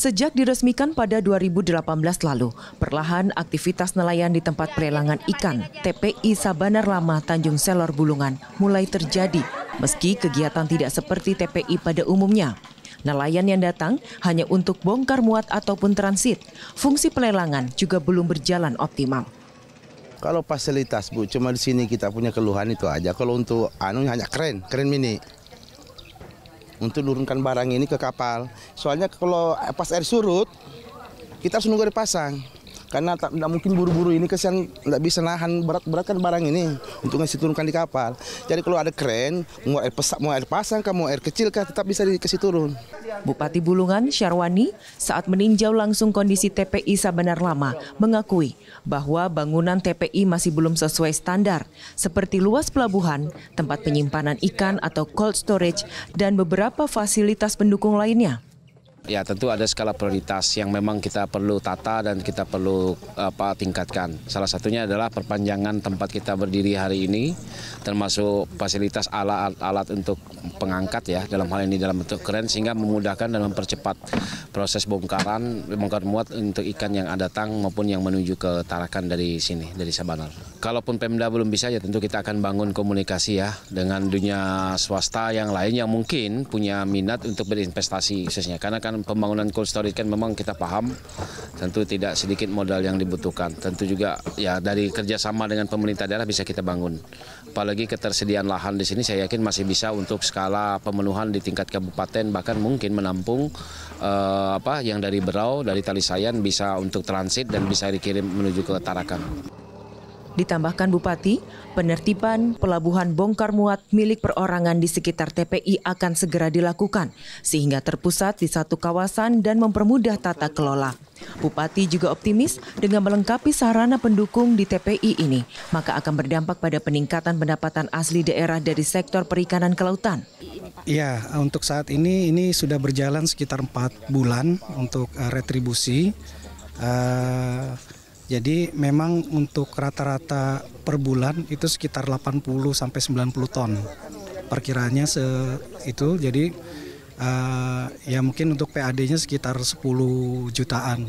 Sejak diresmikan pada 2018 lalu, perlahan aktivitas nelayan di tempat pelelangan ikan TPI Sabanar Lama Tanjung Selor Bulungan mulai terjadi meski kegiatan tidak seperti TPI pada umumnya. Nelayan yang datang hanya untuk bongkar muat ataupun transit. Fungsi pelelangan juga belum berjalan optimal. Kalau fasilitas Bu, cuma di sini kita punya keluhan itu aja. Kalau untuk anu hanya keren, keren mini untuk menurunkan barang ini ke kapal. Soalnya kalau pas air surut, kita harus nunggu dipasang karena tak tidak mungkin buru-buru ini kesian tidak bisa nahan berat-berat kan barang ini untuk ngasih turunkan di kapal. Jadi kalau ada keren, mau air pesak, mau air pasang, kah, mau air kecil kah, tetap bisa dikasih turun. Bupati Bulungan Syarwani saat meninjau langsung kondisi TPI Sabanar Lama mengakui bahwa bangunan TPI masih belum sesuai standar seperti luas pelabuhan, tempat penyimpanan ikan atau cold storage, dan beberapa fasilitas pendukung lainnya. Ya tentu ada skala prioritas yang memang kita perlu tata dan kita perlu apa tingkatkan. Salah satunya adalah perpanjangan tempat kita berdiri hari ini, termasuk fasilitas alat-alat untuk pengangkat ya dalam hal ini dalam bentuk keren sehingga memudahkan dan mempercepat proses bongkaran bongkar muat untuk ikan yang ada tang maupun yang menuju ke Tarakan dari sini dari Sabanar. Kalaupun Pemda belum bisa ya tentu kita akan bangun komunikasi ya dengan dunia swasta yang lain yang mungkin punya minat untuk berinvestasi khususnya karena kan kan pembangunan cold storage kan memang kita paham tentu tidak sedikit modal yang dibutuhkan tentu juga ya dari kerjasama dengan pemerintah daerah bisa kita bangun apalagi ketersediaan lahan di sini saya yakin masih bisa untuk skala pemenuhan di tingkat kabupaten bahkan mungkin menampung eh, apa yang dari Berau dari Talisayan bisa untuk transit dan bisa dikirim menuju ke Tarakan. Ditambahkan Bupati, penertiban pelabuhan bongkar muat milik perorangan di sekitar TPI akan segera dilakukan, sehingga terpusat di satu kawasan dan mempermudah tata kelola. Bupati juga optimis dengan melengkapi sarana pendukung di TPI ini, maka akan berdampak pada peningkatan pendapatan asli daerah dari sektor perikanan kelautan. Ya, untuk saat ini ini sudah berjalan sekitar 4 bulan untuk eh, retribusi. Uh, jadi memang untuk rata-rata per bulan itu sekitar 80 sampai 90 ton. perkiranya se itu jadi uh, ya mungkin untuk PAD-nya sekitar 10 jutaan.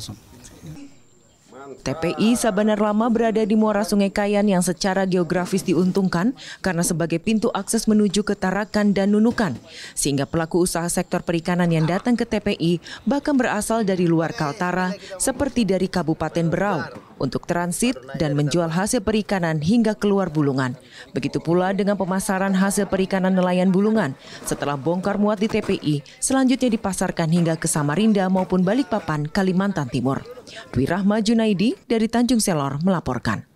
TPI Sabana Lama berada di muara Sungai Kayan yang secara geografis diuntungkan karena sebagai pintu akses menuju ke Tarakan dan Nunukan, sehingga pelaku usaha sektor perikanan yang datang ke TPI bahkan berasal dari luar Kaltara seperti dari Kabupaten Berau untuk transit dan menjual hasil perikanan hingga keluar Bulungan. Begitu pula dengan pemasaran hasil perikanan nelayan Bulungan. Setelah bongkar muat di TPI, selanjutnya dipasarkan hingga ke Samarinda maupun Balikpapan, Kalimantan Timur. Dwi Rahma Junaidi dari Tanjung Selor melaporkan.